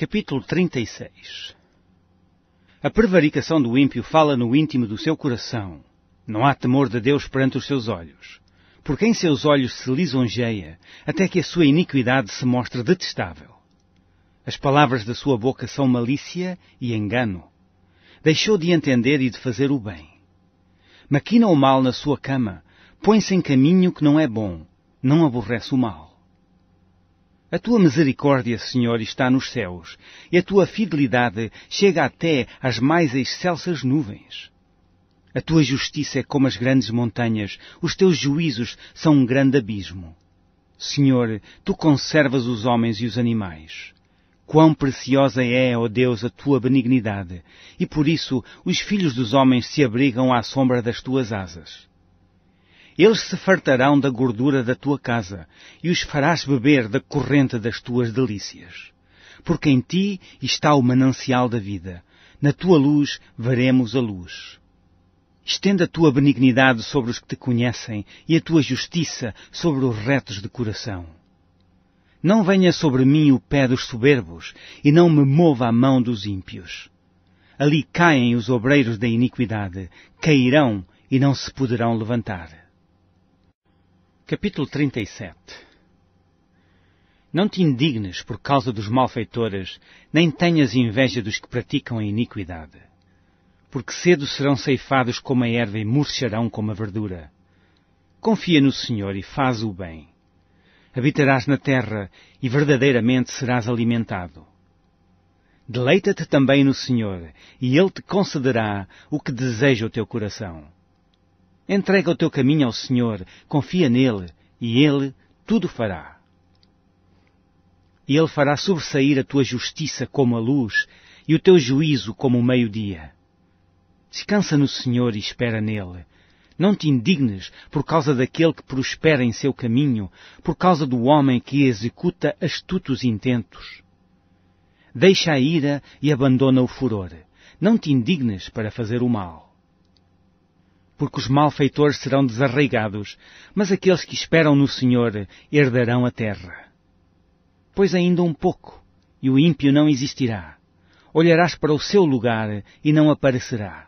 Capítulo 36 A prevaricação do ímpio fala no íntimo do seu coração. Não há temor de Deus perante os seus olhos. Porque em seus olhos se lisonjeia, até que a sua iniquidade se mostre detestável. As palavras da sua boca são malícia e engano. Deixou de entender e de fazer o bem. Maquina o mal na sua cama, põe-se em caminho que não é bom, não aborrece o mal a tua misericórdia, Senhor, está nos céus, e a tua fidelidade chega até às mais excelsas nuvens. A tua justiça é como as grandes montanhas, os teus juízos são um grande abismo. Senhor, tu conservas os homens e os animais. Quão preciosa é, ó oh Deus, a tua benignidade, e por isso os filhos dos homens se abrigam à sombra das tuas asas. Eles se fartarão da gordura da tua casa e os farás beber da corrente das tuas delícias. Porque em ti está o manancial da vida. Na tua luz veremos a luz. Estenda a tua benignidade sobre os que te conhecem e a tua justiça sobre os retos de coração. Não venha sobre mim o pé dos soberbos e não me mova a mão dos ímpios. Ali caem os obreiros da iniquidade, cairão e não se poderão levantar. Capítulo 37 Não te indignes por causa dos malfeitores, nem tenhas inveja dos que praticam a iniquidade. Porque cedo serão ceifados como a erva e murcharão como a verdura. Confia no Senhor e faz o bem. Habitarás na terra e verdadeiramente serás alimentado. Deleita-te também no Senhor, e Ele te concederá o que deseja o teu coração Entrega o teu caminho ao Senhor, confia nele, e ele tudo fará. E ele fará sobressair a tua justiça como a luz e o teu juízo como o meio-dia. Descansa no Senhor e espera nele. Não te indignes por causa daquele que prospera em seu caminho, por causa do homem que executa astutos intentos. Deixa a ira e abandona o furor. Não te indignes para fazer o mal porque os malfeitores serão desarraigados, mas aqueles que esperam no Senhor herdarão a terra. Pois ainda um pouco, e o ímpio não existirá. Olharás para o seu lugar e não aparecerá.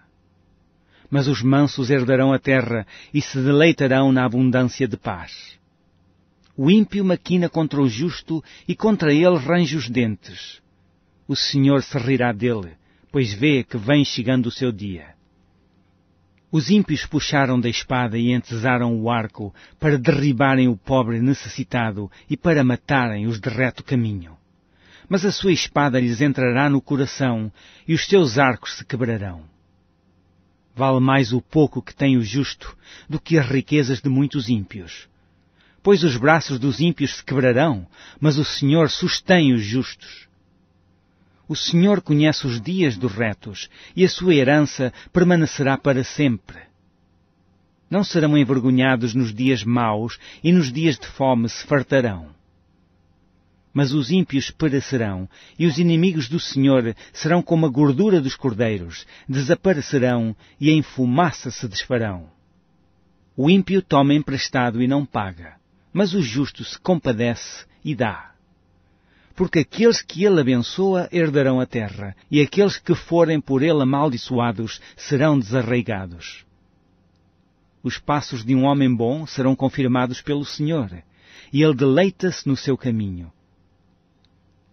Mas os mansos herdarão a terra e se deleitarão na abundância de paz. O ímpio maquina contra o justo e contra ele range os dentes. O Senhor se rirá dele, pois vê que vem chegando o seu dia. Os ímpios puxaram da espada e entesaram o arco para derribarem o pobre necessitado e para matarem os de reto caminho. Mas a sua espada lhes entrará no coração e os teus arcos se quebrarão. Vale mais o pouco que tem o justo do que as riquezas de muitos ímpios. Pois os braços dos ímpios se quebrarão, mas o Senhor sustém os justos. O Senhor conhece os dias dos retos e a sua herança permanecerá para sempre. Não serão envergonhados nos dias maus e nos dias de fome se fartarão. Mas os ímpios perecerão e os inimigos do Senhor serão como a gordura dos cordeiros, desaparecerão e em fumaça se desfarão. O ímpio toma emprestado e não paga, mas o justo se compadece e dá porque aqueles que ele abençoa herdarão a terra, e aqueles que forem por ele amaldiçoados serão desarraigados. Os passos de um homem bom serão confirmados pelo Senhor, e ele deleita-se no seu caminho.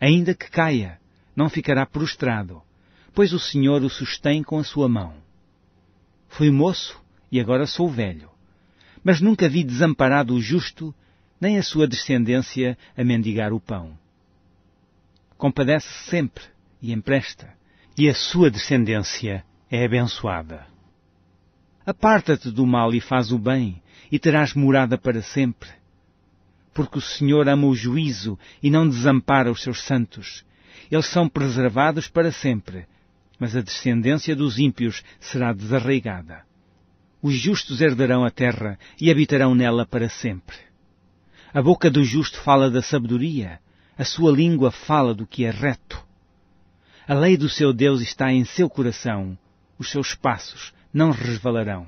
Ainda que caia, não ficará prostrado, pois o Senhor o sustém com a sua mão. Fui moço e agora sou velho, mas nunca vi desamparado o justo, nem a sua descendência a mendigar o pão compadece sempre e empresta, e a sua descendência é abençoada. Aparta-te do mal e faz o bem, e terás morada para sempre. Porque o Senhor ama o juízo e não desampara os seus santos. Eles são preservados para sempre, mas a descendência dos ímpios será desarraigada. Os justos herdarão a terra e habitarão nela para sempre. A boca do justo fala da sabedoria, a sua língua fala do que é reto. A lei do seu Deus está em seu coração. Os seus passos não resvalarão.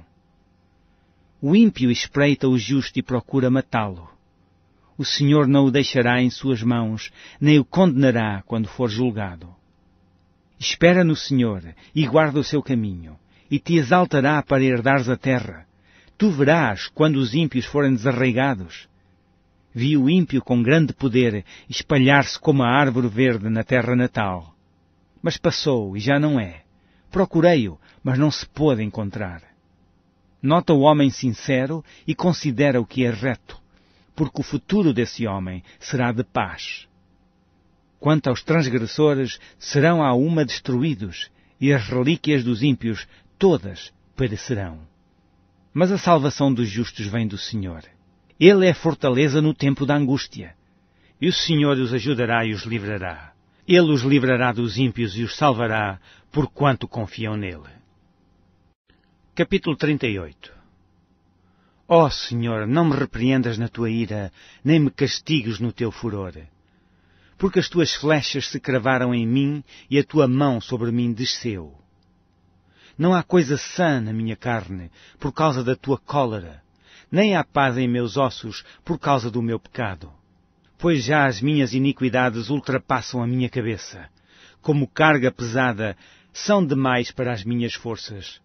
O ímpio espreita o justo e procura matá-lo. O Senhor não o deixará em suas mãos, nem o condenará quando for julgado. Espera no Senhor e guarda o seu caminho, e te exaltará para herdares a terra. Tu verás quando os ímpios forem desarraigados vi o ímpio com grande poder espalhar-se como a árvore verde na terra natal. Mas passou e já não é. Procurei-o, mas não se pôde encontrar. Nota o homem sincero e considera o que é reto, porque o futuro desse homem será de paz. Quanto aos transgressores, serão a uma destruídos, e as relíquias dos ímpios todas perecerão. Mas a salvação dos justos vem do Senhor. Ele é fortaleza no tempo da angústia. E o Senhor os ajudará e os livrará. Ele os livrará dos ímpios e os salvará, porquanto confiam nele. Capítulo 38 Ó oh, Senhor, não me repreendas na tua ira, nem me castigues no teu furor. Porque as tuas flechas se cravaram em mim e a tua mão sobre mim desceu. Não há coisa sã na minha carne, por causa da tua cólera nem há paz em meus ossos por causa do meu pecado. Pois já as minhas iniquidades ultrapassam a minha cabeça. Como carga pesada, são demais para as minhas forças.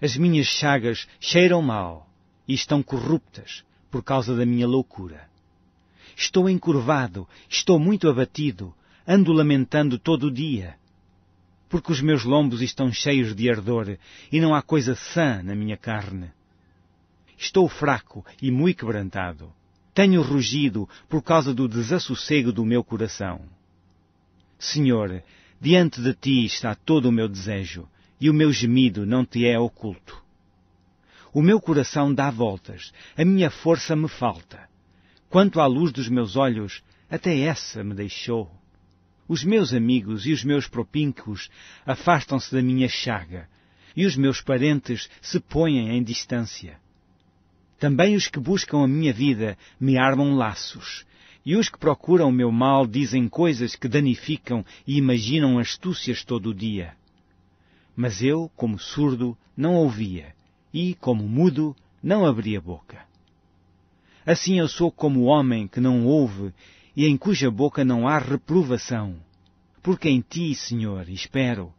As minhas chagas cheiram mal e estão corruptas por causa da minha loucura. Estou encurvado, estou muito abatido, ando lamentando todo o dia, porque os meus lombos estão cheios de ardor e não há coisa sã na minha carne. Estou fraco e muito quebrantado. Tenho rugido por causa do desassossego do meu coração. Senhor, diante de ti está todo o meu desejo, e o meu gemido não te é oculto. O meu coração dá voltas, a minha força me falta. Quanto à luz dos meus olhos, até essa me deixou. Os meus amigos e os meus propíncos afastam-se da minha chaga, e os meus parentes se põem em distância. Também os que buscam a minha vida me armam laços, e os que procuram o meu mal dizem coisas que danificam e imaginam astúcias todo o dia. Mas eu, como surdo, não ouvia, e, como mudo, não abria boca. Assim eu sou como o homem que não ouve e em cuja boca não há reprovação. Porque em ti, Senhor, espero,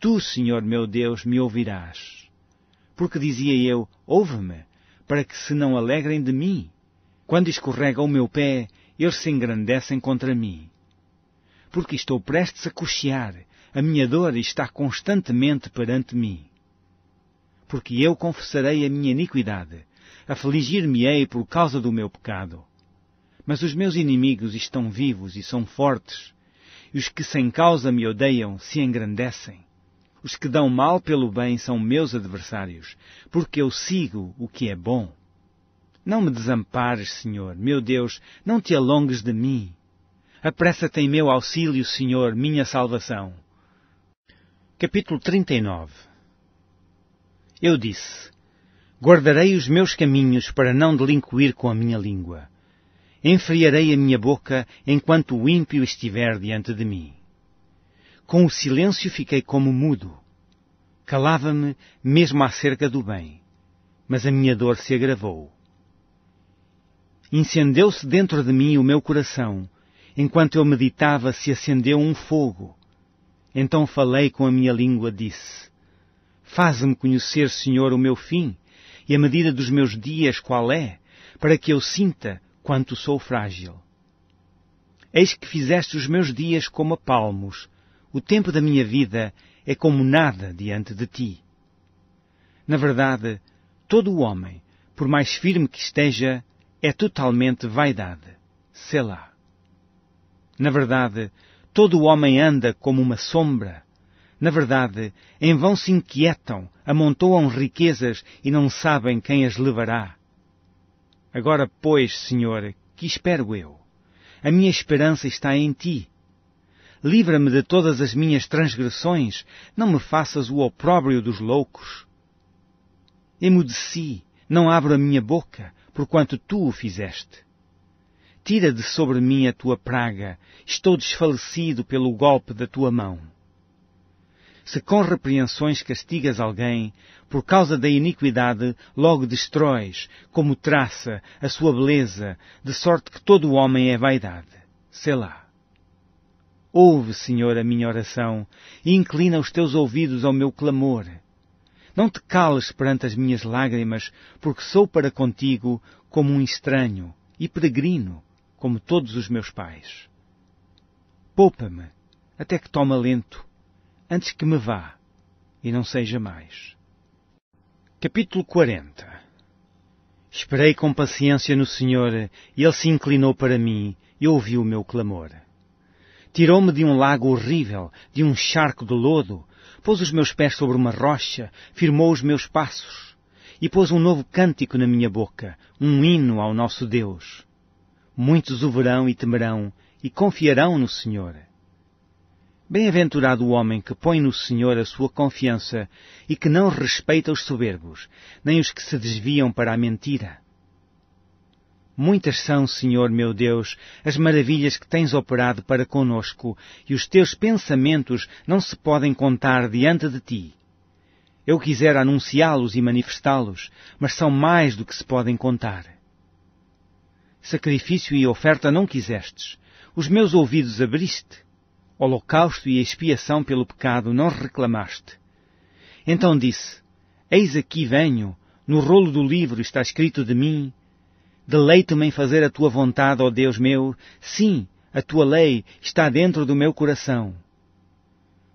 tu, Senhor meu Deus, me ouvirás. Porque dizia eu, ouve-me, para que se não alegrem de mim. Quando escorrega o meu pé, eles se engrandecem contra mim. Porque estou prestes a cochear, a minha dor está constantemente perante mim. Porque eu confessarei a minha iniquidade, afligir-me-ei por causa do meu pecado. Mas os meus inimigos estão vivos e são fortes, e os que sem causa me odeiam se engrandecem. Os que dão mal pelo bem são meus adversários, porque eu sigo o que é bom. Não me desampares, Senhor, meu Deus, não te alongues de mim. Apressa-te em meu auxílio, Senhor, minha salvação. Capítulo 39 Eu disse, Guardarei os meus caminhos para não delinquir com a minha língua. Enfriarei a minha boca enquanto o ímpio estiver diante de mim. Com o silêncio fiquei como mudo. Calava-me mesmo acerca do bem, mas a minha dor se agravou. Incendeu-se dentro de mim o meu coração, enquanto eu meditava se acendeu um fogo. Então falei com a minha língua, disse, Faze-me conhecer, Senhor, o meu fim, e a medida dos meus dias qual é, para que eu sinta quanto sou frágil. Eis que fizeste os meus dias como a palmos, o tempo da minha vida é como nada diante de ti. Na verdade, todo o homem, por mais firme que esteja, é totalmente vaidade. Selá. Na verdade, todo o homem anda como uma sombra. Na verdade, em vão se inquietam, amontoam riquezas e não sabem quem as levará. Agora, pois, Senhor, que espero eu? A minha esperança está em ti. Livra-me de todas as minhas transgressões, não me faças o opróbrio dos loucos. Emudeci, não abro a minha boca, porquanto tu o fizeste. Tira de sobre mim a tua praga, estou desfalecido pelo golpe da tua mão. Se com repreensões castigas alguém, por causa da iniquidade logo destróis, como traça, a sua beleza, de sorte que todo o homem é vaidade. Selá. Ouve, Senhor, a minha oração, e inclina os teus ouvidos ao meu clamor. Não te cales perante as minhas lágrimas, porque sou para contigo como um estranho e peregrino, como todos os meus pais. Poupa-me, até que tome alento, antes que me vá e não seja mais. Capítulo 40 Esperei com paciência no Senhor, e ele se inclinou para mim e ouviu o meu clamor. Tirou-me de um lago horrível, de um charco de lodo, pôs os meus pés sobre uma rocha, firmou os meus passos, e pôs um novo cântico na minha boca, um hino ao nosso Deus. Muitos o verão e temerão, e confiarão no Senhor. Bem-aventurado o homem que põe no Senhor a sua confiança e que não respeita os soberbos, nem os que se desviam para a mentira. Muitas são, Senhor meu Deus, as maravilhas que tens operado para conosco, e os teus pensamentos não se podem contar diante de ti. Eu quisera anunciá-los e manifestá-los, mas são mais do que se podem contar. Sacrifício e oferta não quisestes, os meus ouvidos abriste, holocausto e expiação pelo pecado não reclamaste. Então disse, Eis aqui venho, no rolo do livro está escrito de mim, Deleito-me em fazer a tua vontade, ó Deus meu. Sim, a tua lei está dentro do meu coração.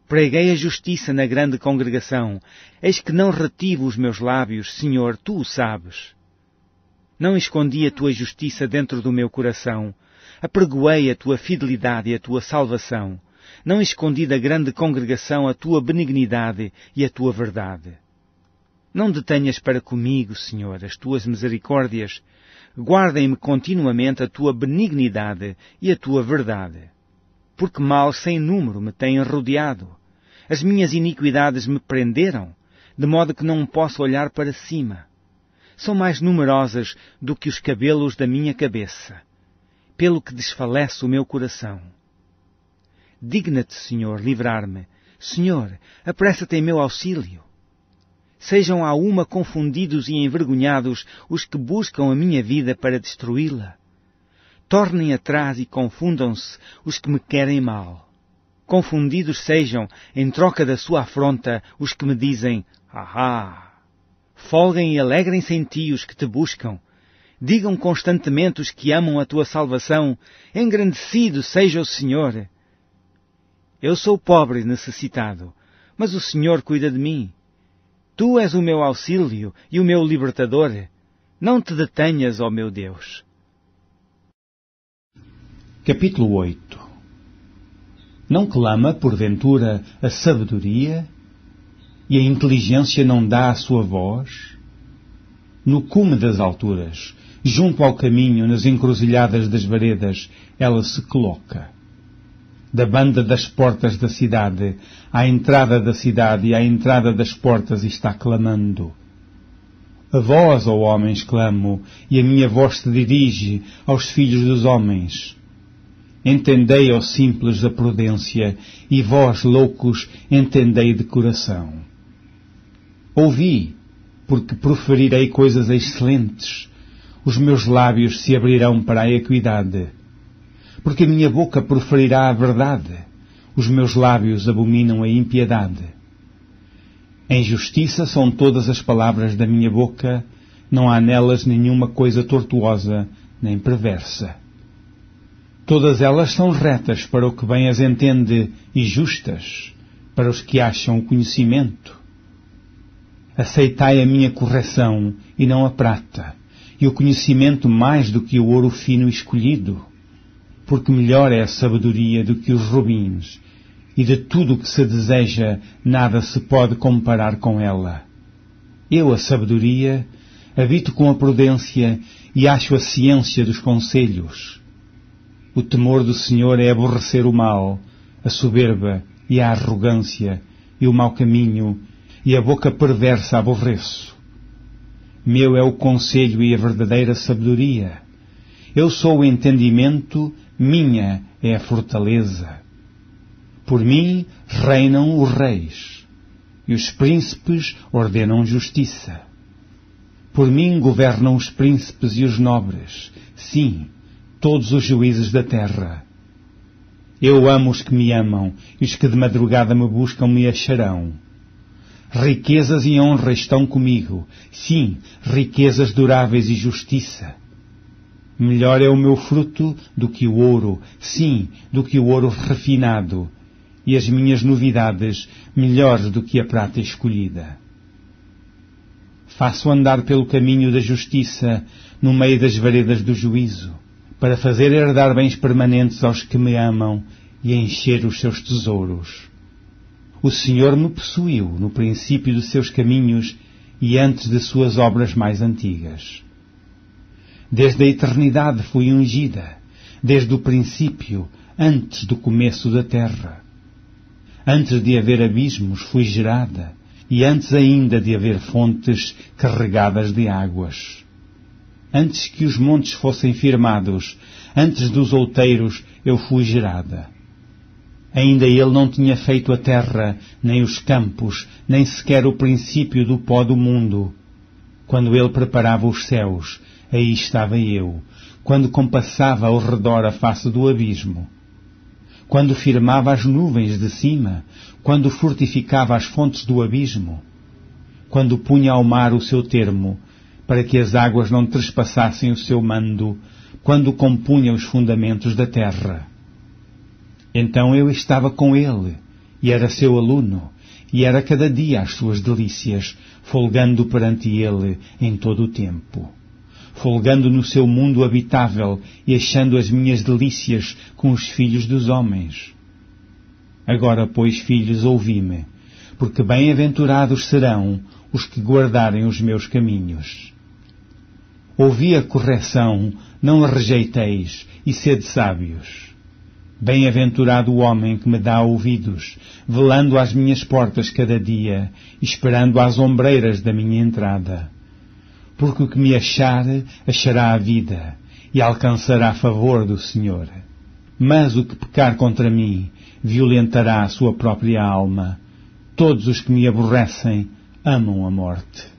Preguei a justiça na grande congregação. Eis que não retive os meus lábios, Senhor, tu o sabes. Não escondi a tua justiça dentro do meu coração. Apregoei a tua fidelidade e a tua salvação. Não escondi da grande congregação a tua benignidade e a tua verdade. Não detenhas para comigo, Senhor, as tuas misericórdias, guardem me continuamente a tua benignidade e a tua verdade. Porque mal sem número me têm rodeado. As minhas iniquidades me prenderam, de modo que não posso olhar para cima. São mais numerosas do que os cabelos da minha cabeça, pelo que desfalece o meu coração. Digna-te, Senhor, livrar-me. Senhor, apressa-te em meu auxílio. Sejam a uma confundidos e envergonhados os que buscam a minha vida para destruí-la. Tornem atrás e confundam-se os que me querem mal. Confundidos sejam, em troca da sua afronta, os que me dizem, Ahá! Folguem e alegrem-se em ti os que te buscam. Digam constantemente os que amam a tua salvação, engrandecido seja o Senhor. Eu sou pobre e necessitado, mas o Senhor cuida de mim. Tu és o meu auxílio e o meu libertador. Não te detenhas, ó meu Deus. Capítulo 8 Não clama, porventura, a sabedoria e a inteligência não dá a sua voz? No cume das alturas, junto ao caminho, nas encruzilhadas das varedas, ela se coloca da banda das portas da cidade, à entrada da cidade e à entrada das portas está clamando. A vós, ó homens, clamo, e a minha voz se dirige aos filhos dos homens. Entendei, ó simples, a prudência, e vós, loucos, entendei de coração. Ouvi, porque proferirei coisas excelentes. Os meus lábios se abrirão para a equidade porque a minha boca proferirá a verdade, os meus lábios abominam a impiedade. Em justiça são todas as palavras da minha boca, não há nelas nenhuma coisa tortuosa nem perversa. Todas elas são retas para o que bem as entende e justas para os que acham o conhecimento. Aceitai a minha correção e não a prata, e o conhecimento mais do que o ouro fino escolhido porque melhor é a sabedoria do que os rubins, e de tudo o que se deseja nada se pode comparar com ela. Eu, a sabedoria, habito com a prudência e acho a ciência dos conselhos. O temor do Senhor é aborrecer o mal, a soberba e a arrogância e o mau caminho e a boca perversa aborreço. Meu é o conselho e a verdadeira sabedoria. Eu sou o entendimento minha é a fortaleza. Por mim reinam os reis, e os príncipes ordenam justiça. Por mim governam os príncipes e os nobres, sim, todos os juízes da terra. Eu amo os que me amam, e os que de madrugada me buscam me acharão. Riquezas e honra estão comigo, sim, riquezas duráveis e justiça. Melhor é o meu fruto do que o ouro, sim, do que o ouro refinado, e as minhas novidades melhores do que a prata escolhida. Faço andar pelo caminho da justiça, no meio das veredas do juízo, para fazer herdar bens permanentes aos que me amam e encher os seus tesouros. O Senhor me possuiu no princípio dos seus caminhos e antes de suas obras mais antigas. Desde a eternidade fui ungida, desde o princípio, antes do começo da terra. Antes de haver abismos fui gerada, e antes ainda de haver fontes carregadas de águas. Antes que os montes fossem firmados, antes dos outeiros eu fui gerada. Ainda ele não tinha feito a terra, nem os campos, nem sequer o princípio do pó do mundo, quando ele preparava os céus, aí estava eu, quando compassava ao redor a face do abismo, quando firmava as nuvens de cima, quando fortificava as fontes do abismo, quando punha ao mar o seu termo, para que as águas não trespassassem o seu mando, quando compunha os fundamentos da terra. Então eu estava com ele, e era seu aluno, e era cada dia as suas delícias, folgando perante ele em todo o tempo folgando no seu mundo habitável e achando as minhas delícias com os filhos dos homens. Agora, pois, filhos, ouvi-me, porque bem-aventurados serão os que guardarem os meus caminhos. Ouvi a correção, não a rejeiteis, e sede sábios. Bem-aventurado o homem que me dá ouvidos, velando às minhas portas cada dia, esperando às ombreiras da minha entrada porque o que me achar, achará a vida e alcançará favor do Senhor. Mas o que pecar contra mim violentará a sua própria alma. Todos os que me aborrecem amam a morte.